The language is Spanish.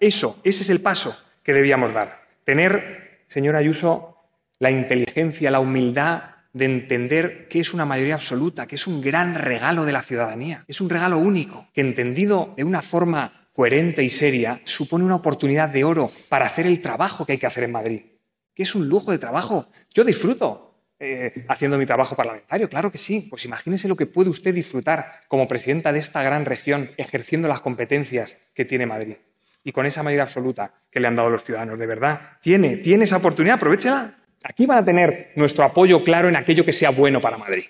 Eso, ese es el paso que debíamos dar. Tener, señora Ayuso, la inteligencia, la humildad de entender que es una mayoría absoluta, que es un gran regalo de la ciudadanía, es un regalo único, que entendido de una forma coherente y seria, supone una oportunidad de oro para hacer el trabajo que hay que hacer en Madrid, que es un lujo de trabajo. Yo disfruto eh, haciendo mi trabajo parlamentario, claro que sí. Pues imagínese lo que puede usted disfrutar como presidenta de esta gran región ejerciendo las competencias que tiene Madrid y con esa mayoría absoluta que le han dado los ciudadanos, de verdad. Tiene, tiene esa oportunidad, aprovechela. Aquí van a tener nuestro apoyo claro en aquello que sea bueno para Madrid.